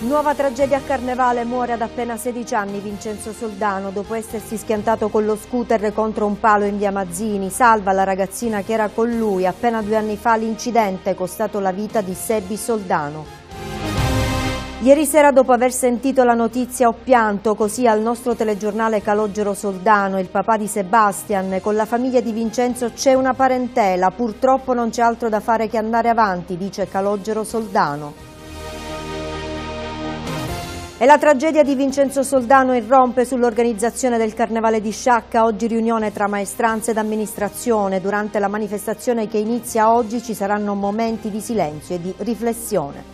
Nuova tragedia a Carnevale, muore ad appena 16 anni Vincenzo Soldano dopo essersi schiantato con lo scooter contro un palo in via Mazzini. Salva la ragazzina che era con lui. Appena due anni fa l'incidente è costato la vita di Sebbi Soldano. Ieri sera dopo aver sentito la notizia ho pianto così al nostro telegiornale Calogero Soldano, il papà di Sebastian. Con la famiglia di Vincenzo c'è una parentela, purtroppo non c'è altro da fare che andare avanti, dice Calogero Soldano. E la tragedia di Vincenzo Soldano irrompe sull'organizzazione del Carnevale di Sciacca, oggi riunione tra maestranze ed amministrazione. Durante la manifestazione che inizia oggi ci saranno momenti di silenzio e di riflessione.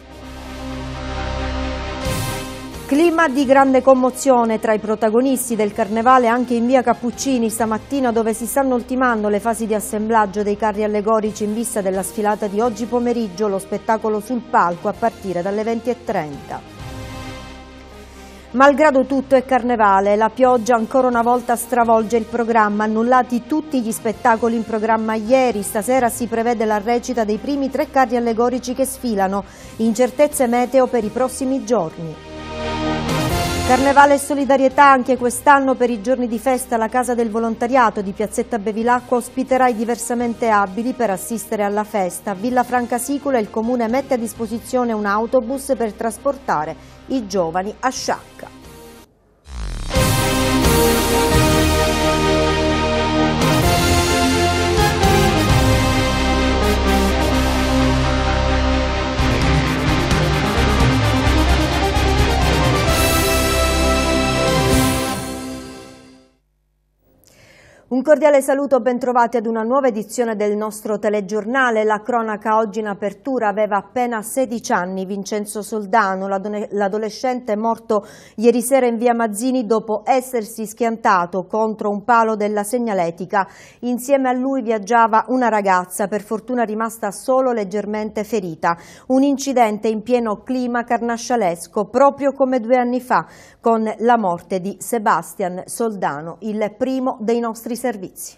Clima di grande commozione tra i protagonisti del carnevale anche in via Cappuccini stamattina dove si stanno ultimando le fasi di assemblaggio dei carri allegorici in vista della sfilata di oggi pomeriggio, lo spettacolo sul palco a partire dalle 20.30. Malgrado tutto è carnevale, la pioggia ancora una volta stravolge il programma, annullati tutti gli spettacoli in programma ieri, stasera si prevede la recita dei primi tre carri allegorici che sfilano, incertezze meteo per i prossimi giorni. Carnevale e solidarietà anche quest'anno per i giorni di festa la Casa del Volontariato di Piazzetta Bevilacqua ospiterà i diversamente abili per assistere alla festa. Villa Franca Sicula il comune mette a disposizione un autobus per trasportare i giovani a sciacca. Un cordiale saluto, bentrovati ad una nuova edizione del nostro telegiornale. La cronaca oggi in apertura aveva appena 16 anni Vincenzo Soldano, l'adolescente morto ieri sera in via Mazzini dopo essersi schiantato contro un palo della segnaletica. Insieme a lui viaggiava una ragazza, per fortuna rimasta solo leggermente ferita. Un incidente in pieno clima carnascialesco, proprio come due anni fa, con la morte di Sebastian Soldano, il primo dei nostri altri servizi.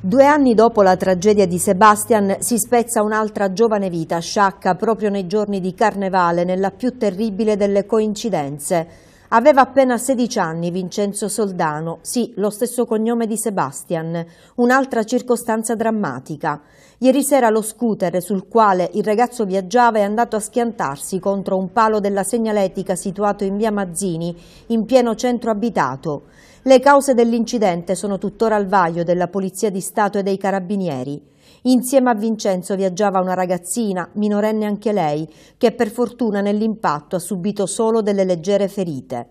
Due anni dopo la tragedia di Sebastian si spezza un'altra giovane vita, sciacca, proprio nei giorni di carnevale, nella più terribile delle coincidenze. Aveva appena 16 anni Vincenzo Soldano, sì, lo stesso cognome di Sebastian, un'altra circostanza drammatica. Ieri sera lo scooter sul quale il ragazzo viaggiava è andato a schiantarsi contro un palo della segnaletica situato in via Mazzini, in pieno centro abitato. Le cause dell'incidente sono tuttora al vaglio della Polizia di Stato e dei Carabinieri. Insieme a Vincenzo viaggiava una ragazzina, minorenne anche lei, che per fortuna nell'impatto ha subito solo delle leggere ferite.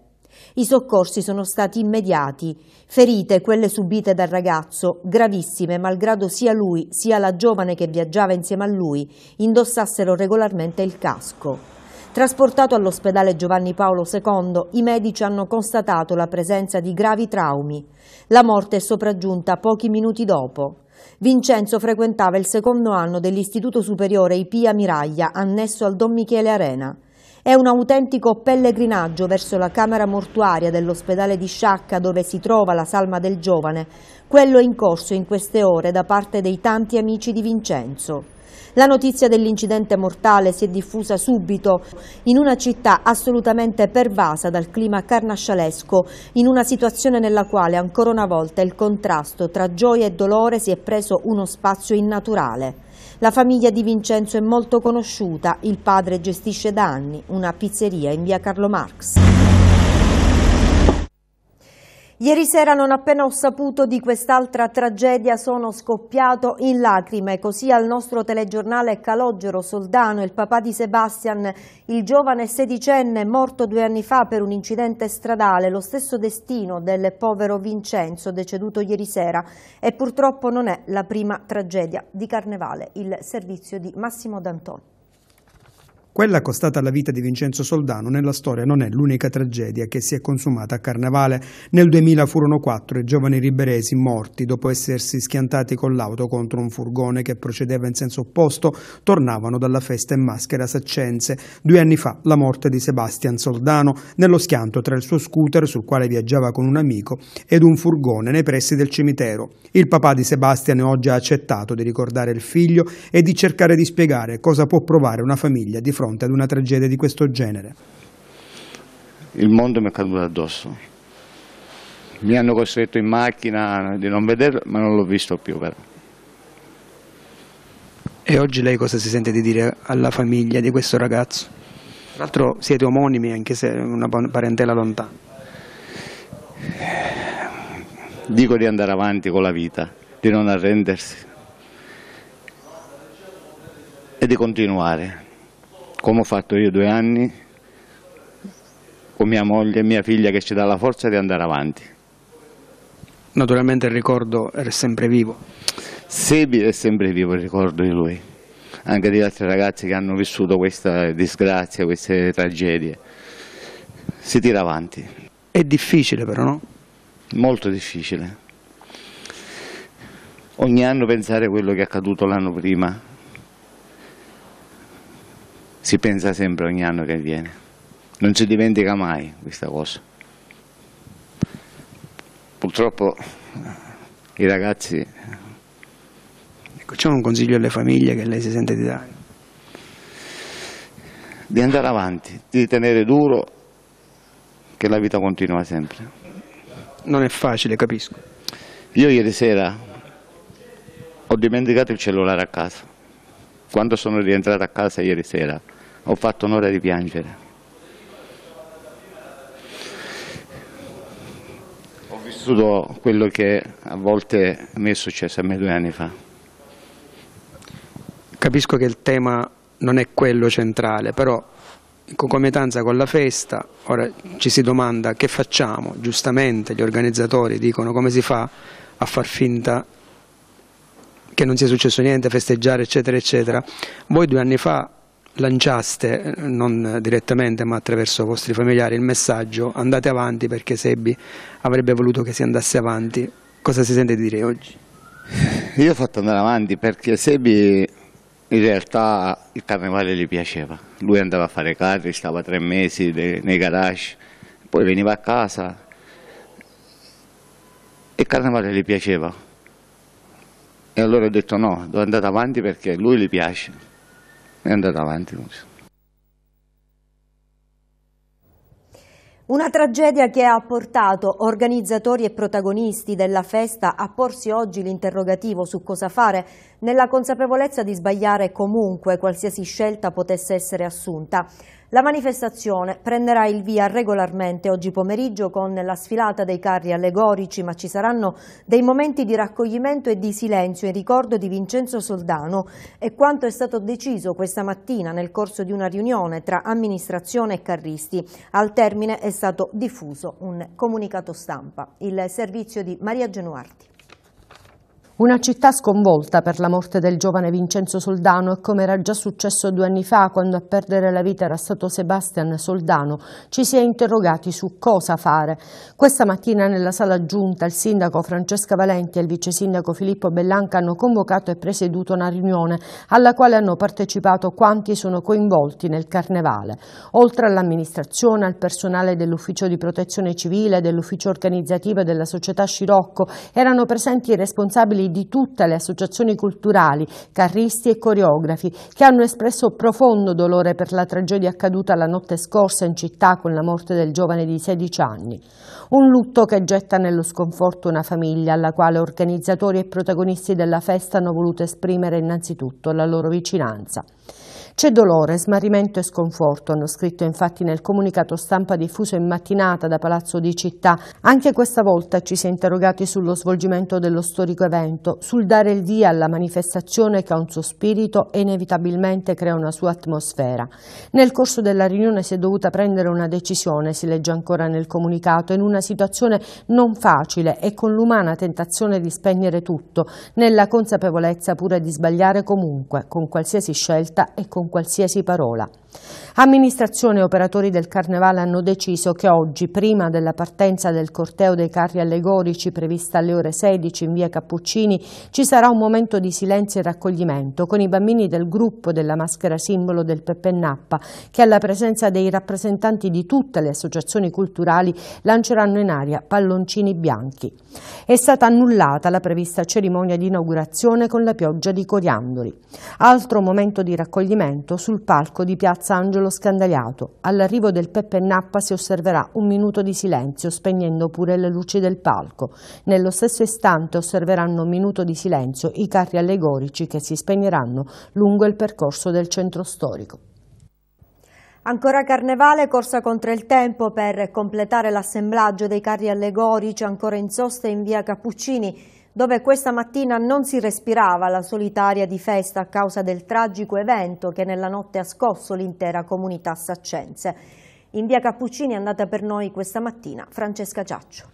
I soccorsi sono stati immediati. Ferite quelle subite dal ragazzo, gravissime, malgrado sia lui sia la giovane che viaggiava insieme a lui indossassero regolarmente il casco. Trasportato all'ospedale Giovanni Paolo II, i medici hanno constatato la presenza di gravi traumi. La morte è sopraggiunta pochi minuti dopo. Vincenzo frequentava il secondo anno dell'Istituto Superiore Ipia Miraglia, annesso al Don Michele Arena. È un autentico pellegrinaggio verso la camera mortuaria dell'ospedale di Sciacca dove si trova la salma del giovane, quello in corso in queste ore da parte dei tanti amici di Vincenzo. La notizia dell'incidente mortale si è diffusa subito in una città assolutamente pervasa dal clima carnascialesco, in una situazione nella quale ancora una volta il contrasto tra gioia e dolore si è preso uno spazio innaturale. La famiglia di Vincenzo è molto conosciuta, il padre gestisce da anni una pizzeria in via Carlo Marx. Ieri sera non appena ho saputo di quest'altra tragedia sono scoppiato in lacrime, così al nostro telegiornale Calogero Soldano, il papà di Sebastian, il giovane sedicenne morto due anni fa per un incidente stradale, lo stesso destino del povero Vincenzo deceduto ieri sera e purtroppo non è la prima tragedia di Carnevale, il servizio di Massimo D'Antoni. Quella costata la vita di Vincenzo Soldano nella storia non è l'unica tragedia che si è consumata a Carnevale. Nel 2000 furono quattro i giovani riberesi morti dopo essersi schiantati con l'auto contro un furgone che procedeva in senso opposto, tornavano dalla festa in maschera saccense. Due anni fa la morte di Sebastian Soldano nello schianto tra il suo scooter sul quale viaggiava con un amico ed un furgone nei pressi del cimitero. Il papà di Sebastian oggi ha accettato di ricordare il figlio e di cercare di spiegare cosa può provare una famiglia di fronte fronte ad una tragedia di questo genere? Il mondo mi è caduto addosso. Mi hanno costretto in macchina di non vederlo, ma non l'ho visto più però. E oggi lei cosa si sente di dire alla famiglia di questo ragazzo? Tra l'altro siete omonimi, anche se una parentela lontana. Dico di andare avanti con la vita, di non arrendersi e di continuare come ho fatto io due anni, con mia moglie e mia figlia che ci dà la forza di andare avanti. Naturalmente il ricordo è sempre vivo. Sì, è sempre vivo il ricordo di lui, anche di altri ragazzi che hanno vissuto questa disgrazia, queste tragedie. Si tira avanti. È difficile però, no? Molto difficile. Ogni anno pensare a quello che è accaduto l'anno prima, si pensa sempre ogni anno che viene, non si dimentica mai questa cosa. Purtroppo i ragazzi... Ecco, c'è un consiglio alle famiglie che lei si sente di dare? Di andare avanti, di tenere duro, che la vita continua sempre. Non è facile, capisco. Io ieri sera ho dimenticato il cellulare a casa. Quando sono rientrato a casa ieri sera ho fatto un'ora di piangere. Ho vissuto quello che a volte mi è successo a me due anni fa. Capisco che il tema non è quello centrale, però in concomitanza con la festa, ora ci si domanda che facciamo, giustamente gli organizzatori dicono come si fa a far finta che non sia successo niente, festeggiare, eccetera, eccetera. Voi due anni fa lanciaste, non direttamente ma attraverso i vostri familiari, il messaggio andate avanti perché Sebi avrebbe voluto che si andasse avanti. Cosa si sente di dire oggi? Io ho fatto andare avanti perché Sebi in realtà il carnevale gli piaceva. Lui andava a fare carri, stava tre mesi nei garage, poi veniva a casa. e Il carnevale gli piaceva e allora ho detto no, devo andare avanti perché a lui gli piace. È andato avanti così. Una tragedia che ha portato organizzatori e protagonisti della festa a porsi oggi l'interrogativo su cosa fare, nella consapevolezza di sbagliare comunque qualsiasi scelta potesse essere assunta. La manifestazione prenderà il via regolarmente oggi pomeriggio con la sfilata dei carri allegorici, ma ci saranno dei momenti di raccoglimento e di silenzio in ricordo di Vincenzo Soldano e quanto è stato deciso questa mattina nel corso di una riunione tra amministrazione e carristi. Al termine è stato diffuso un comunicato stampa. Il servizio di Maria Genuarti. Una città sconvolta per la morte del giovane Vincenzo Soldano e come era già successo due anni fa quando a perdere la vita era stato Sebastian Soldano, ci si è interrogati su cosa fare. Questa mattina nella sala giunta il sindaco Francesca Valenti e il vice sindaco Filippo Bellanca hanno convocato e presieduto una riunione alla quale hanno partecipato quanti sono coinvolti nel carnevale. Oltre all'amministrazione, al personale dell'ufficio di protezione civile, dell'ufficio organizzativo e della società Scirocco erano presenti i responsabili membri di tutte le associazioni culturali, carristi e coreografi, che hanno espresso profondo dolore per la tragedia accaduta la notte scorsa in città con la morte del giovane di 16 anni. Un lutto che getta nello sconforto una famiglia alla quale organizzatori e protagonisti della festa hanno voluto esprimere innanzitutto la loro vicinanza. C'è dolore, smarrimento e sconforto, hanno scritto infatti nel comunicato stampa diffuso in mattinata da Palazzo di Città. Anche questa volta ci si è interrogati sullo svolgimento dello storico evento, sul dare il via alla manifestazione che ha un suo spirito e inevitabilmente crea una sua atmosfera. Nel corso della riunione si è dovuta prendere una decisione, si legge ancora nel comunicato, in una situazione non facile e con l'umana tentazione di spegnere tutto, nella consapevolezza pure di sbagliare comunque, con qualsiasi scelta e con con qualsiasi parola. Amministrazione e operatori del Carnevale hanno deciso che oggi, prima della partenza del corteo dei carri allegorici prevista alle ore 16 in via Cappuccini, ci sarà un momento di silenzio e raccoglimento con i bambini del gruppo della maschera simbolo del Nappa che alla presenza dei rappresentanti di tutte le associazioni culturali lanceranno in aria palloncini bianchi. È stata annullata la prevista cerimonia di inaugurazione con la pioggia di coriandoli. Altro momento di raccoglimento intervento sul palco di Piazza Angelo Scandagliato. All'arrivo del Peppe Nappa si osserverà un minuto di silenzio, spegnendo pure le luci del palco. Nello stesso istante osserveranno un minuto di silenzio i carri allegorici che si spegneranno lungo il percorso del centro storico. Ancora Carnevale, corsa contro il tempo per completare l'assemblaggio dei carri allegorici ancora in sosta in via Cappuccini dove questa mattina non si respirava la solitaria di festa a causa del tragico evento che nella notte ha scosso l'intera comunità saccense. In via Cappuccini è andata per noi questa mattina Francesca Giaccio.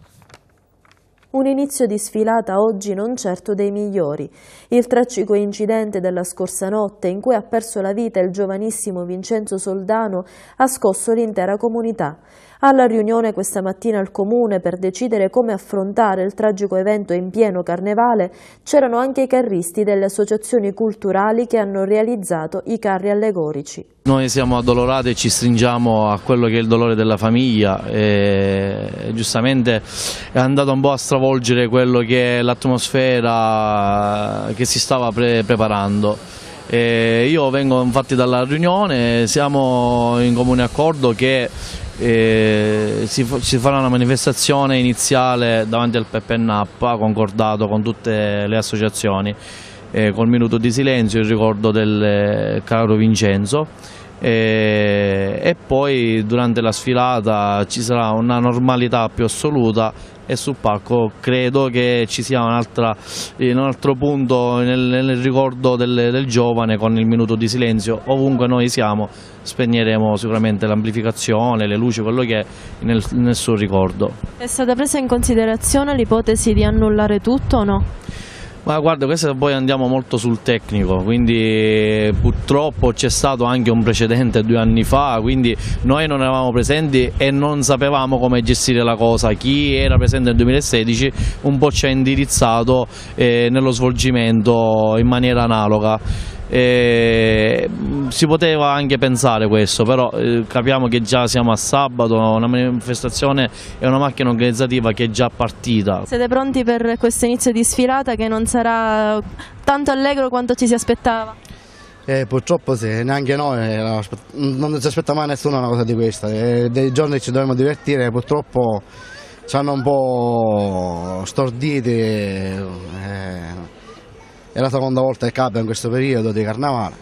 Un inizio di sfilata oggi non certo dei migliori. Il tragico incidente della scorsa notte, in cui ha perso la vita il giovanissimo Vincenzo Soldano, ha scosso l'intera comunità. Alla riunione questa mattina al Comune per decidere come affrontare il tragico evento in pieno carnevale c'erano anche i carristi delle associazioni culturali che hanno realizzato i carri allegorici. Noi siamo addolorati e ci stringiamo a quello che è il dolore della famiglia e giustamente è andato un po' a stravolgere quello che è l'atmosfera che si stava pre preparando. E io vengo infatti dalla riunione, siamo in comune accordo che eh, si, si, farà una manifestazione iniziale davanti al Peppe Nappa, concordato con tutte le associazioni, eh, col minuto di silenzio in ricordo del eh, caro Vincenzo. Eh, e poi durante la sfilata ci sarà una normalità più assoluta e sul palco. Credo che ci sia un, un altro punto nel, nel ricordo del, del, giovane con il minuto di silenzio. Ovunque noi siamo spegneremo sicuramente l'amplificazione, le luci, quello che è nel, nel suo ricordo. È stata presa in considerazione l'ipotesi di annullare tutto o no? Ma guarda, questo poi andiamo molto sul tecnico, quindi eh, purtroppo c'è stato anche un precedente due anni fa, quindi noi non eravamo presenti e non sapevamo come gestire la cosa. Chi era presente nel 2016 un po' ci ha indirizzato eh, nello svolgimento in maniera analoga. E mm, si poteva anche pensare questo, però eh, capiamo che già siamo a sabato, una manifestazione è una macchina organizzativa che è già partita. Siete pronti per questo inizio di sfilata che non sarà tanto allegro quanto ci si aspettava? Eh, purtroppo sì, neanche noi, eh, non ci aspetta mai nessuno una cosa di questa, eh, dei giorni ci dovremmo divertire, purtroppo ci hanno un po' storditi. Eh è la seconda volta che capita in questo periodo di carnevale,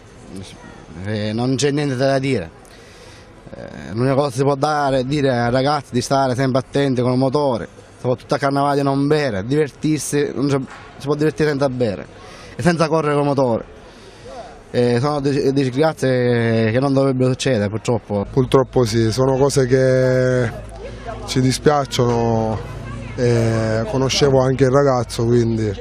e eh, non c'è niente da dire. Eh, l'unica cosa che si può dare è dire ai ragazzi di stare sempre attenti con il motore, soprattutto a carnevale non bere, divertirsi, non si può divertire senza bere e senza correre con il motore. E eh, sono disgrazie che non dovrebbero succedere purtroppo. Purtroppo sì, sono cose che ci dispiacciono, conoscevo anche il ragazzo quindi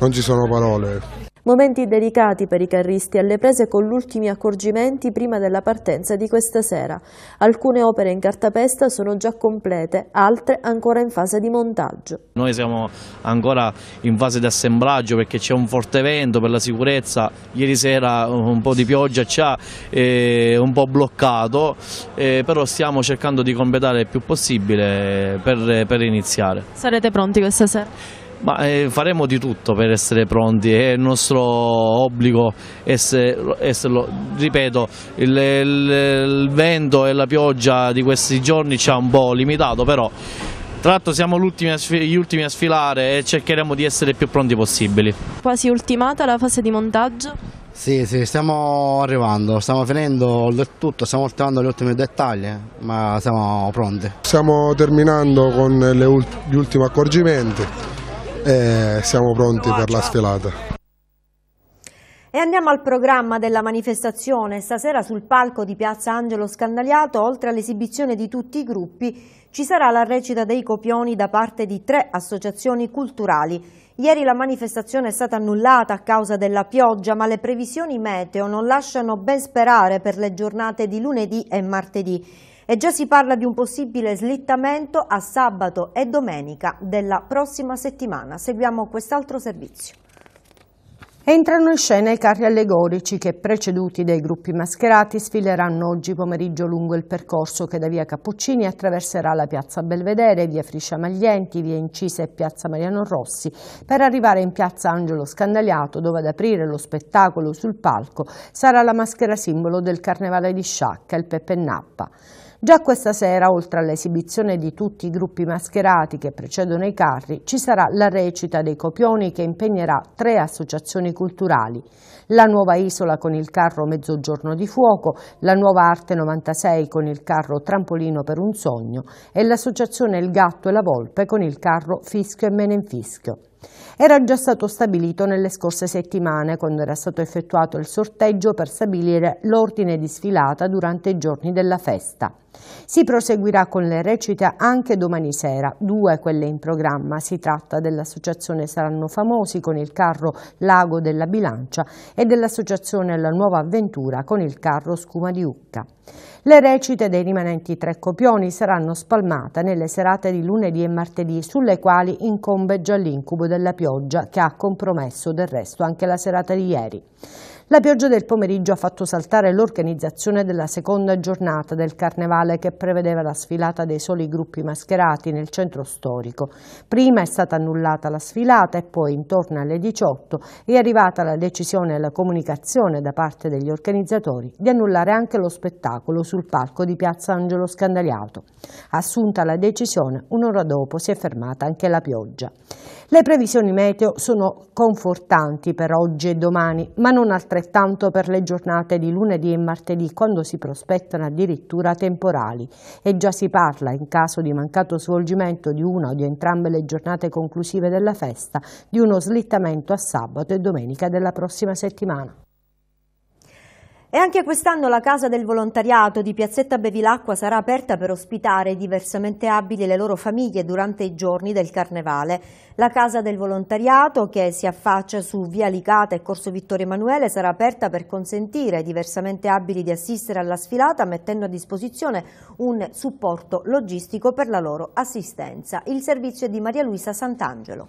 non ci sono parole. Momenti delicati per i carristi alle prese con gli ultimi accorgimenti prima della partenza di questa sera. Alcune opere in cartapesta sono già complete, altre ancora in fase di montaggio. Noi siamo ancora in fase di assemblaggio perché c'è un forte vento per la sicurezza. Ieri sera un po' di pioggia ci ha eh, un po' bloccato, eh, però stiamo cercando di completare il più possibile per, per iniziare. Sarete pronti questa sera? Ma eh, faremo di tutto per essere pronti, è il nostro obbligo essere, esserlo. Ripeto, il, il, il vento e la pioggia di questi giorni ci ha un po' limitato, però Tratto siamo gli ultimi a sfilare e cercheremo di essere più pronti possibili. Quasi ultimata la fase di montaggio? Sì, sì, stiamo arrivando, stiamo finendo il tutto, stiamo ultimando gli ultimi dettagli, ma siamo pronti. Stiamo terminando con gli ultimi accorgimenti e siamo pronti per la sfilata. E andiamo al programma della manifestazione. Stasera sul palco di Piazza Angelo Scandaliato, oltre all'esibizione di tutti i gruppi, ci sarà la recita dei copioni da parte di tre associazioni culturali. Ieri la manifestazione è stata annullata a causa della pioggia, ma le previsioni meteo non lasciano ben sperare per le giornate di lunedì e martedì. E già si parla di un possibile slittamento a sabato e domenica della prossima settimana. Seguiamo quest'altro servizio. Entrano in scena i carri allegorici che, preceduti dai gruppi mascherati, sfileranno oggi pomeriggio lungo il percorso che da via Cappuccini attraverserà la piazza Belvedere, via Friscia Maglienti, via Incisa e piazza Mariano Rossi, per arrivare in piazza Angelo Scandagliato, dove ad aprire lo spettacolo sul palco sarà la maschera simbolo del Carnevale di Sciacca, il Peppe Nappa. Già questa sera, oltre all'esibizione di tutti i gruppi mascherati che precedono i carri, ci sarà la recita dei copioni che impegnerà tre associazioni culturali. La nuova isola con il carro Mezzogiorno di Fuoco, la nuova Arte 96 con il carro Trampolino per un sogno e l'associazione Il Gatto e la Volpe con il carro Fischio e Menenfischio. Era già stato stabilito nelle scorse settimane quando era stato effettuato il sorteggio per stabilire l'ordine di sfilata durante i giorni della festa. Si proseguirà con le recite anche domani sera, due quelle in programma. Si tratta dell'associazione Saranno Famosi con il carro Lago della Bilancia e dell'associazione La Nuova Avventura con il carro Scuma di Ucca. Le recite dei rimanenti tre copioni saranno spalmate nelle serate di lunedì e martedì sulle quali incombe già l'incubo della pioggia che ha compromesso del resto anche la serata di ieri. La pioggia del pomeriggio ha fatto saltare l'organizzazione della seconda giornata del carnevale che prevedeva la sfilata dei soli gruppi mascherati nel centro storico. Prima è stata annullata la sfilata e poi intorno alle 18 è arrivata la decisione e la comunicazione da parte degli organizzatori di annullare anche lo spettacolo sul palco di Piazza Angelo Scandagliato. Assunta la decisione, un'ora dopo si è fermata anche la pioggia. Le previsioni meteo sono confortanti per oggi e domani, ma non altrettanto per le giornate di lunedì e martedì, quando si prospettano addirittura temporali. E già si parla, in caso di mancato svolgimento di una o di entrambe le giornate conclusive della festa, di uno slittamento a sabato e domenica della prossima settimana. E anche quest'anno la Casa del Volontariato di Piazzetta Bevilacqua sarà aperta per ospitare i diversamente abili e le loro famiglie durante i giorni del Carnevale. La Casa del Volontariato, che si affaccia su Via Licata e Corso Vittorio Emanuele, sarà aperta per consentire ai diversamente abili di assistere alla sfilata mettendo a disposizione un supporto logistico per la loro assistenza. Il servizio è di Maria Luisa Sant'Angelo.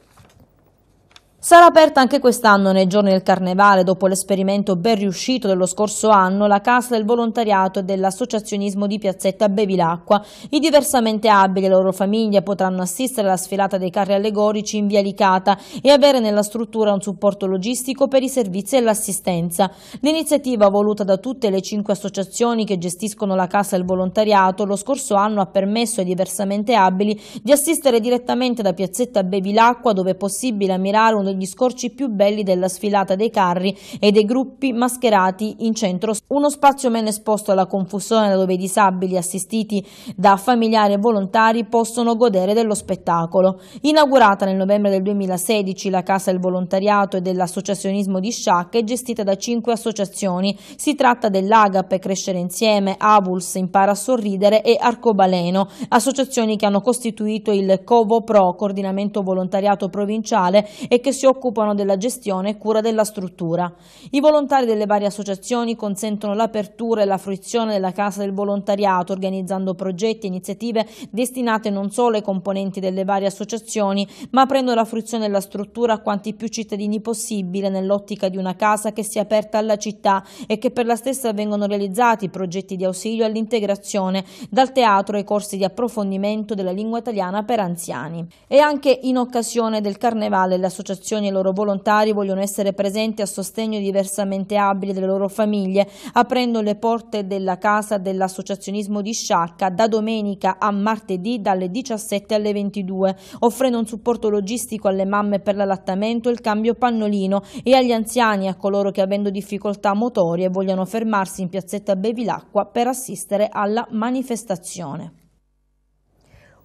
Sarà aperta anche quest'anno, nei giorni del Carnevale, dopo l'esperimento ben riuscito dello scorso anno, la Casa del Volontariato e dell'Associazionismo di Piazzetta Bevilacqua. I diversamente abili e le loro famiglie potranno assistere alla sfilata dei carri allegorici in via Licata e avere nella struttura un supporto logistico per i servizi e l'assistenza. L'iniziativa voluta da tutte le cinque associazioni che gestiscono la Casa del Volontariato lo scorso anno ha permesso ai diversamente abili di assistere direttamente da Piazzetta Bevilacqua, dove è possibile ammirare un degli scorci più belli della sfilata dei carri e dei gruppi mascherati in centro. Uno spazio meno esposto alla confusione dove i disabili assistiti da familiari e volontari possono godere dello spettacolo. Inaugurata nel novembre del 2016 la Casa del Volontariato e dell'Associazionismo di Sciacca è gestita da cinque associazioni. Si tratta dell'Agape Crescere Insieme, Avuls Impara a Sorridere e Arcobaleno, associazioni che hanno costituito il COVO Pro, Coordinamento Volontariato Provinciale e che si occupano della gestione e cura della struttura. I volontari delle varie associazioni consentono l'apertura e la fruizione della Casa del Volontariato, organizzando progetti e iniziative destinate non solo ai componenti delle varie associazioni, ma aprendo la fruizione della struttura a quanti più cittadini possibile nell'ottica di una casa che sia aperta alla città e che per la stessa vengono realizzati progetti di ausilio all'integrazione, dal teatro ai corsi di approfondimento della lingua italiana per anziani. E anche in occasione del Carnevale l'associazione associazioni e i loro volontari vogliono essere presenti a sostegno diversamente abili delle loro famiglie, aprendo le porte della Casa dell'Associazionismo di Sciacca da domenica a martedì dalle 17 alle 22, offrendo un supporto logistico alle mamme per l'allattamento, il cambio pannolino e agli anziani e a coloro che avendo difficoltà motorie vogliono fermarsi in piazzetta Bevilacqua per assistere alla manifestazione.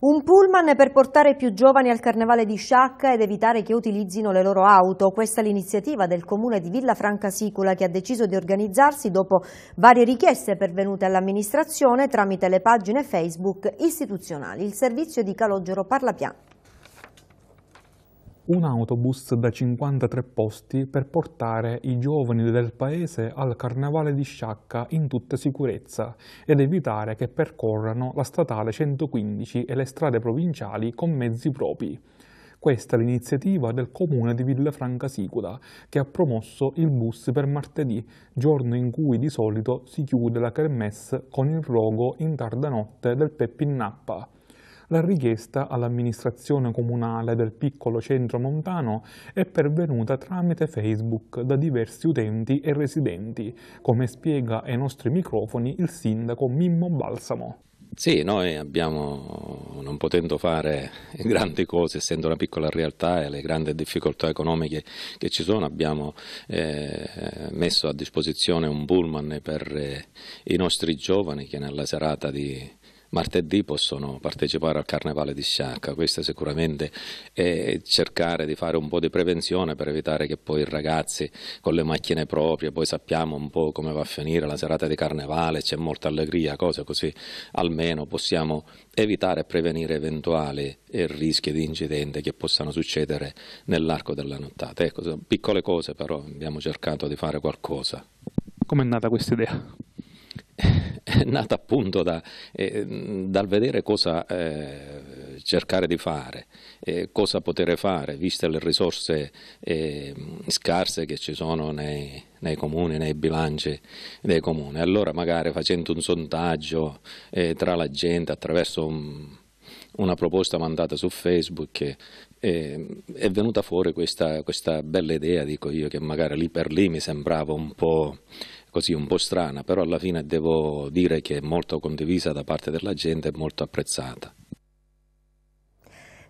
Un pullman per portare più giovani al carnevale di Sciacca ed evitare che utilizzino le loro auto. Questa è l'iniziativa del comune di Villa Franca Sicula che ha deciso di organizzarsi dopo varie richieste pervenute all'amministrazione tramite le pagine Facebook istituzionali. Il servizio di Calogero Parla Parlapiano un autobus da 53 posti per portare i giovani del paese al carnevale di Sciacca in tutta sicurezza ed evitare che percorrano la statale 115 e le strade provinciali con mezzi propri. Questa è l'iniziativa del comune di Villafranca Sicula, che ha promosso il bus per martedì, giorno in cui di solito si chiude la kermesse con il rogo in tarda notte del Peppin Nappa la richiesta all'amministrazione comunale del piccolo centro montano è pervenuta tramite Facebook da diversi utenti e residenti, come spiega ai nostri microfoni il sindaco Mimmo Balsamo. Sì, noi abbiamo, non potendo fare grandi cose, essendo una piccola realtà e le grandi difficoltà economiche che ci sono, abbiamo eh, messo a disposizione un pullman per eh, i nostri giovani che nella serata di, martedì possono partecipare al Carnevale di Sciacca. Questo sicuramente è cercare di fare un po' di prevenzione per evitare che poi i ragazzi con le macchine proprie, poi sappiamo un po' come va a finire la serata di Carnevale, c'è molta allegria, cose così, almeno possiamo evitare e prevenire eventuali rischi di incidenti che possano succedere nell'arco della nottata. Ecco, piccole cose però abbiamo cercato di fare qualcosa. Com'è nata questa idea? è nata appunto da, eh, dal vedere cosa eh, cercare di fare, eh, cosa poter fare, viste le risorse ehm, scarse che ci sono nei, nei, comuni, nei bilanci dei comuni. Allora magari facendo un sondaggio eh, tra la gente attraverso un, una proposta mandata su Facebook eh, è venuta fuori questa, questa, bella idea, dico io, che magari lì per lì mi sembrava un po' così un po' strana, però alla fine devo dire che è molto condivisa da parte della gente e molto apprezzata.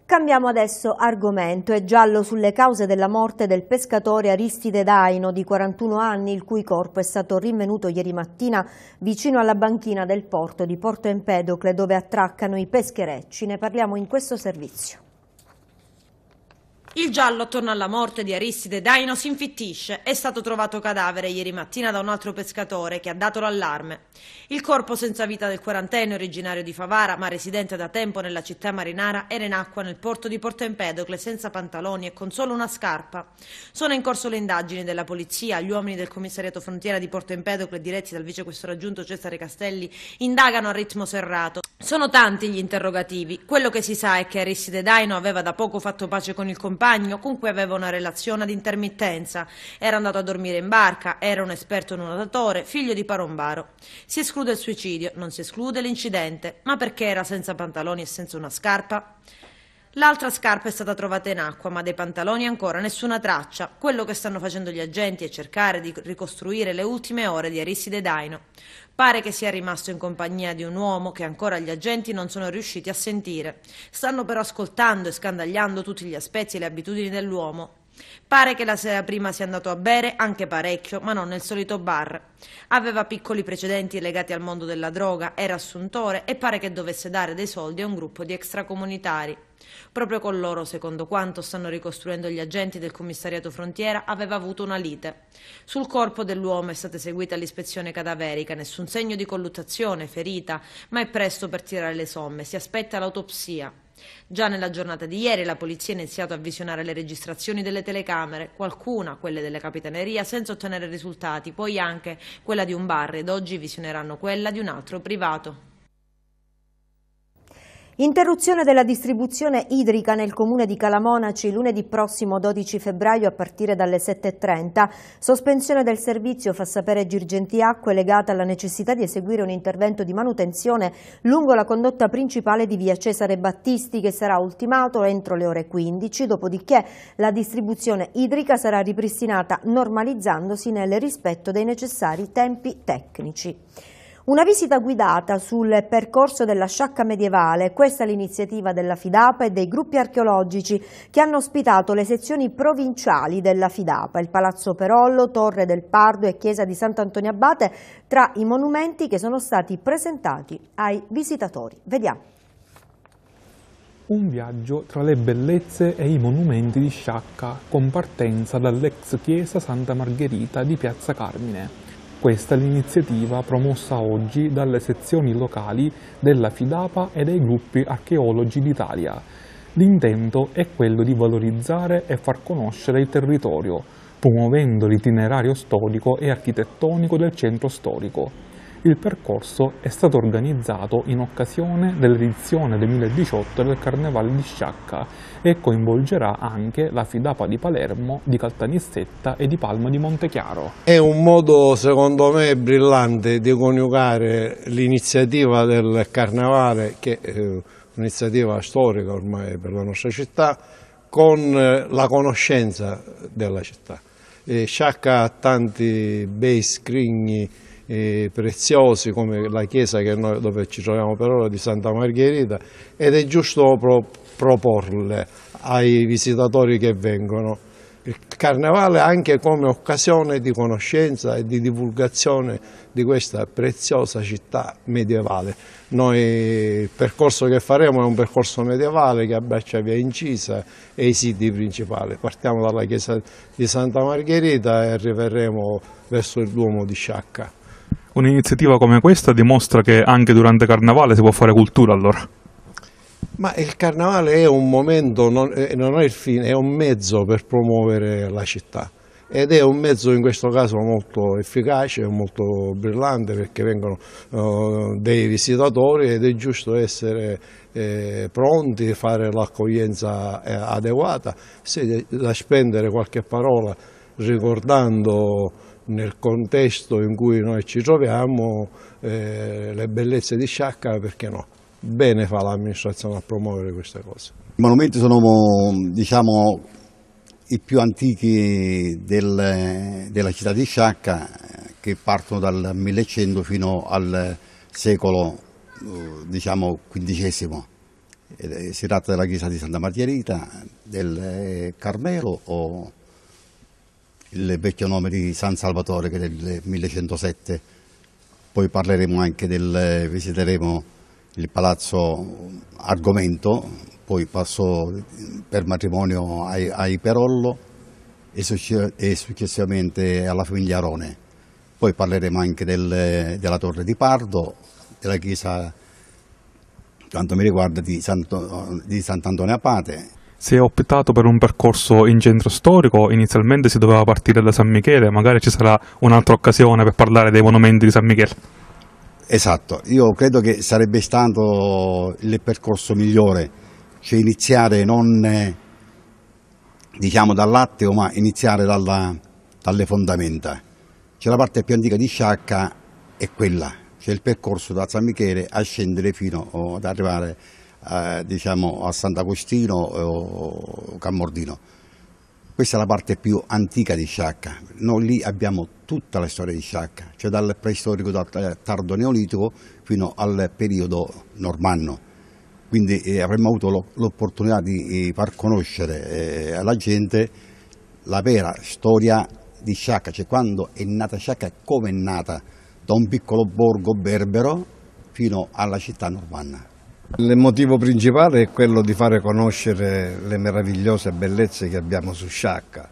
Cambiamo adesso argomento. È giallo sulle cause della morte del pescatore Aristide Daino, di 41 anni, il cui corpo è stato rinvenuto ieri mattina vicino alla banchina del porto di Porto Empedocle, dove attraccano i pescherecci. Ne parliamo in questo servizio. Il giallo attorno alla morte di Aristide Daino si infittisce. È stato trovato cadavere ieri mattina da un altro pescatore che ha dato l'allarme. Il corpo senza vita del quarantenne, originario di Favara, ma residente da tempo nella città marinara, era in acqua nel porto di Porto Empedocle senza pantaloni e con solo una scarpa. Sono in corso le indagini della polizia. Gli uomini del commissariato frontiera di Porto Empedocle, diretti dal vicequestore aggiunto Cesare Castelli, indagano a ritmo serrato. Sono tanti gli interrogativi. Quello che si sa è che Aristide Daino aveva da poco fatto pace con il compagno, con cui aveva una relazione ad intermittenza. Era andato a dormire in barca, era un esperto nuotatore, figlio di Parombaro. Si esclude il suicidio, non si esclude l'incidente, ma perché era senza pantaloni e senza una scarpa? L'altra scarpa è stata trovata in acqua, ma dei pantaloni ancora nessuna traccia. Quello che stanno facendo gli agenti è cercare di ricostruire le ultime ore di Aristide Daino. Pare che sia rimasto in compagnia di un uomo che ancora gli agenti non sono riusciti a sentire. Stanno però ascoltando e scandagliando tutti gli aspetti e le abitudini dell'uomo. Pare che la sera prima sia andato a bere anche parecchio, ma non nel solito bar. Aveva piccoli precedenti legati al mondo della droga, era assuntore e pare che dovesse dare dei soldi a un gruppo di extracomunitari. Proprio con loro, secondo quanto stanno ricostruendo gli agenti del commissariato frontiera, aveva avuto una lite. Sul corpo dell'uomo è stata eseguita l'ispezione cadaverica, nessun segno di colluttazione, ferita, ma è presto per tirare le somme, si aspetta l'autopsia. Già nella giornata di ieri la polizia ha iniziato a visionare le registrazioni delle telecamere, qualcuna quelle della capitaneria, senza ottenere risultati, poi anche quella di un bar ed oggi visioneranno quella di un altro privato. Interruzione della distribuzione idrica nel comune di Calamonaci lunedì prossimo 12 febbraio a partire dalle 7.30. Sospensione del servizio fa sapere Girgenti Acque legata alla necessità di eseguire un intervento di manutenzione lungo la condotta principale di via Cesare Battisti che sarà ultimato entro le ore 15, dopodiché la distribuzione idrica sarà ripristinata normalizzandosi nel rispetto dei necessari tempi tecnici. Una visita guidata sul percorso della sciacca medievale, questa è l'iniziativa della Fidapa e dei gruppi archeologici che hanno ospitato le sezioni provinciali della Fidapa, il Palazzo Perollo, Torre del Pardo e Chiesa di Sant'Antonio Abate, tra i monumenti che sono stati presentati ai visitatori. Vediamo. Un viaggio tra le bellezze e i monumenti di Sciacca, con partenza dall'ex chiesa Santa Margherita di Piazza Carmine questa è l'iniziativa promossa oggi dalle sezioni locali della Fidapa e dai gruppi archeologi d'Italia. L'intento è quello di valorizzare e far conoscere il territorio, promuovendo l'itinerario storico e architettonico del centro storico. Il percorso è stato organizzato in occasione dell'edizione 2018 del Carnevale di Sciacca e coinvolgerà anche la Fidapa di Palermo, di Caltanissetta e di Palma di Montechiaro. È un modo secondo me brillante di coniugare l'iniziativa del Carnevale, che è eh, un'iniziativa storica ormai per la nostra città, con eh, la conoscenza della città. E Sciacca ha tanti bei scrigni eh, preziosi come la chiesa noi, dove ci troviamo per ora di Santa Margherita ed è giusto pro, proporle ai visitatori che vengono. Il carnevale anche come occasione di conoscenza e di divulgazione di questa preziosa città medievale. Noi il percorso che faremo è un percorso medievale che abbraccia via Incisa e i siti principali. Partiamo dalla chiesa di Santa Margherita e arriveremo verso il Duomo di Sciacca un'iniziativa come questa dimostra che anche durante Carnevale si può fare cultura allora. Ma il carnevale è un momento, non, eh, non è il fine, è un mezzo per promuovere la città ed è un mezzo in questo caso molto efficace, molto brillante perché vengono uh, dei visitatori ed è giusto essere eh, pronti, fare l'accoglienza eh, adeguata, se da spendere qualche parola ricordando nel contesto in cui noi ci troviamo eh, le bellezze di Sciacca, perché no? Bene fa l'amministrazione a promuovere queste cose. I monumenti sono diciamo, i più antichi del, della città di Sciacca che partono dal 1100 fino al secolo eh, diciamo, XV. Eh, si tratta della chiesa di Santa Margherita, del eh, Carmelo o il vecchio nome di San Salvatore che è del 1107. Poi parleremo anche del, visiteremo il palazzo Argomento, poi passò per matrimonio ai, ai Perollo e, e, successivamente alla famiglia Arone. Poi parleremo anche del, della Torre di Pardo, della chiesa, quanto mi riguarda, di, Santo, di Sant'Antonio Apate si è optato per un percorso in centro storico, inizialmente si doveva partire da San Michele, magari ci sarà un'altra occasione per parlare dei monumenti di San Michele. Esatto, io credo che sarebbe stato il percorso migliore, cioè iniziare non eh, diciamo dall'atteo ma iniziare dalla, dalle fondamenta. Cioè la parte più antica di Sciacca è quella, cioè il percorso da San Michele a scendere fino oh, ad arrivare a eh, diciamo, a Sant'Agostino o Cammordino. Questa è la parte più antica di Sciacca, noi lì abbiamo tutta la storia di Sciacca, cioè dal preistorico, dal tardo neolitico fino al periodo normanno. Quindi eh, avremmo avuto l'opportunità di far conoscere eh, alla gente la vera storia di Sciacca, cioè quando è nata Sciacca e come è nata, da un piccolo borgo berbero fino alla città normanna. Il motivo principale è quello di fare conoscere le meravigliose bellezze che abbiamo su Sciacca.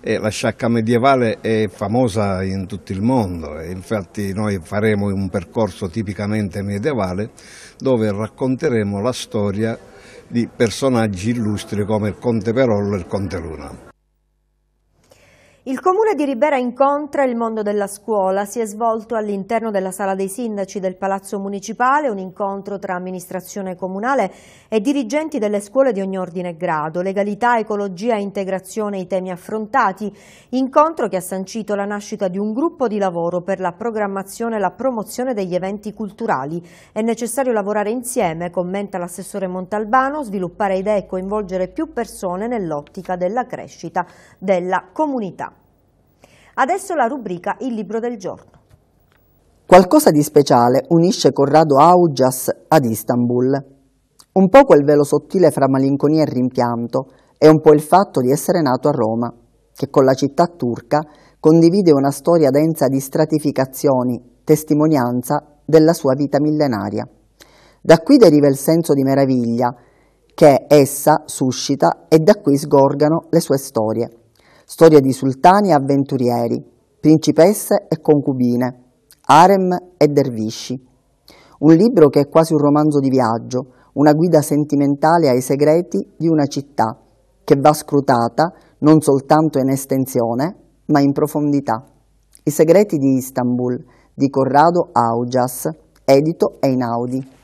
E la sciacca medievale è famosa in tutto il mondo infatti noi faremo un percorso tipicamente medievale dove racconteremo la storia di personaggi illustri come il conte Perollo e il conte Luna. Il comune di Ribera incontra il mondo della scuola. Si è svolto all'interno della sala dei sindaci del Palazzo Municipale un incontro tra amministrazione comunale e dirigenti delle scuole di ogni ordine e grado. Legalità, ecologia e integrazione i temi affrontati. Incontro che ha sancito la nascita di un gruppo di lavoro per la programmazione e la promozione degli eventi culturali. È necessario lavorare insieme, commenta l'assessore Montalbano, sviluppare idee e coinvolgere più persone nell'ottica della crescita della comunità. Adesso la rubrica Il libro del giorno. Qualcosa di speciale unisce Corrado Augias ad Istanbul. Un po' quel velo sottile fra malinconia e rimpianto è un po' il fatto di essere nato a Roma, che con la città turca condivide una storia densa di stratificazioni, testimonianza della sua vita millenaria. Da qui deriva il senso di meraviglia che essa suscita e da qui sgorgano le sue storie storia di sultani e avventurieri, principesse e concubine, harem e dervisci. Un libro che è quasi un romanzo di viaggio, una guida sentimentale ai segreti di una città, che va scrutata non soltanto in estensione, ma in profondità. I segreti di Istanbul, di Corrado Augias, edito Einaudi.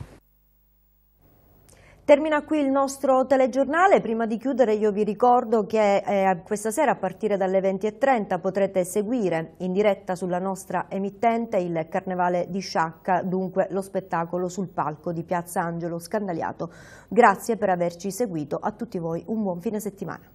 Termina qui il nostro telegiornale, prima di chiudere io vi ricordo che eh, questa sera a partire dalle 20.30 potrete seguire in diretta sulla nostra emittente il Carnevale di Sciacca, dunque lo spettacolo sul palco di Piazza Angelo Scandaliato. Grazie per averci seguito, a tutti voi un buon fine settimana.